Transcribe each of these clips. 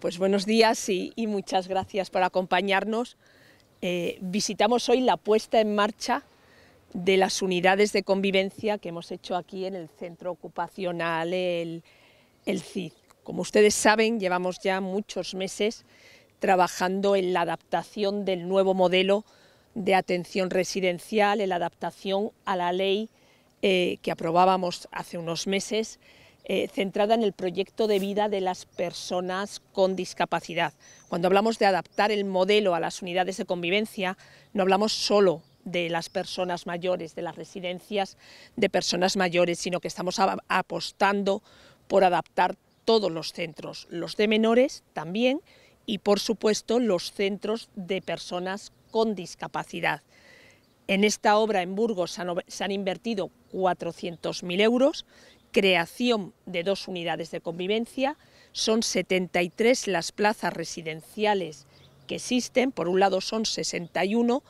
Pues buenos días y, muchas gracias por acompañarnos. Eh, visitamos hoy la puesta en marcha de las unidades de convivencia que hemos hecho aquí en el Centro Ocupacional el, CID. Como ustedes saben, llevamos ya muchos meses trabajando en la adaptación del nuevo modelo de atención residencial, en la adaptación a la ley eh, que aprobábamos hace unos meses, eh, centrada en el proyecto de vida de las personas con discapacidad. Cuando hablamos de adaptar el modelo a las unidades de convivencia, no hablamos solo de las personas mayores, de las residencias de personas mayores, sino que estamos apostando por adaptar todos los centros, los de menores también y por supuesto los centros de personas con discapacidad. En esta obra en Burgos se han, se han invertido 400.000 euros creación de dos unidades de convivencia, son 73 las plazas residenciales que existen, por un lado son 61,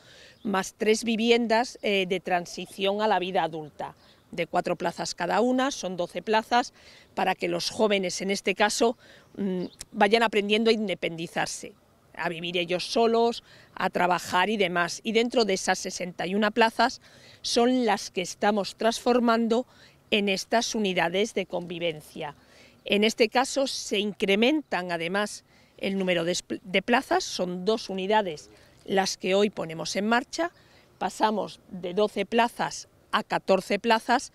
más tres viviendas eh, de transición a la vida adulta, de cuatro plazas cada una, son 12 plazas, para que los jóvenes, en este caso, mm, vayan aprendiendo a independizarse, a vivir ellos solos, a trabajar y demás. Y dentro de esas 61 plazas son las que estamos transformando en estas unidades de convivencia. En este caso se incrementan además el número de plazas, son dos unidades las que hoy ponemos en marcha, pasamos de 12 plazas a 14 plazas,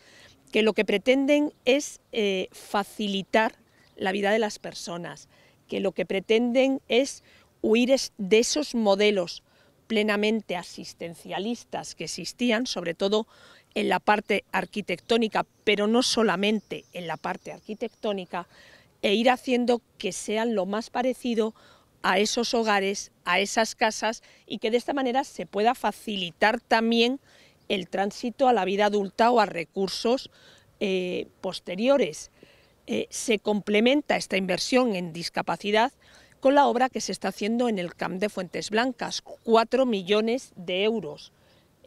que lo que pretenden es eh, facilitar la vida de las personas, que lo que pretenden es huir de esos modelos plenamente asistencialistas que existían, sobre todo en la parte arquitectónica, pero no solamente en la parte arquitectónica, e ir haciendo que sean lo más parecido a esos hogares, a esas casas, y que de esta manera se pueda facilitar también el tránsito a la vida adulta o a recursos eh, posteriores. Eh, se complementa esta inversión en discapacidad con la obra que se está haciendo en el CAMP de Fuentes Blancas, 4 millones de euros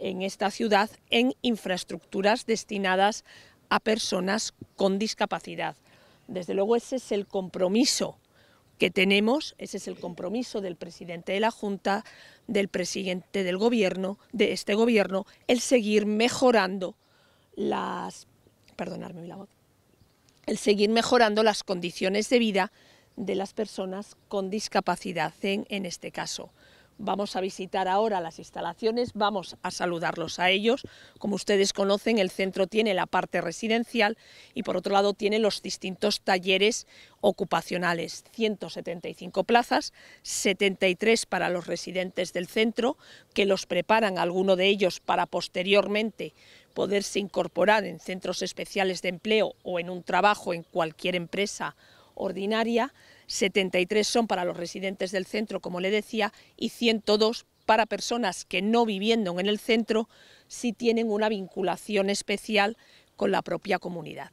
en esta ciudad en infraestructuras destinadas a personas con discapacidad. Desde luego ese es el compromiso que tenemos, ese es el compromiso del presidente de la Junta, del presidente del gobierno, de este gobierno, el seguir mejorando las perdonarme la voz, el seguir mejorando las condiciones de vida de las personas con discapacidad en este caso. Vamos a visitar ahora las instalaciones, vamos a saludarlos a ellos. Como ustedes conocen, el centro tiene la parte residencial y por otro lado tiene los distintos talleres ocupacionales, 175 plazas, 73 para los residentes del centro, que los preparan alguno de ellos para posteriormente poderse incorporar en centros especiales de empleo o en un trabajo en cualquier empresa ordinaria, 73 son para los residentes del centro, como le decía, y 102 para personas que no viviendo en el centro sí tienen una vinculación especial con la propia comunidad.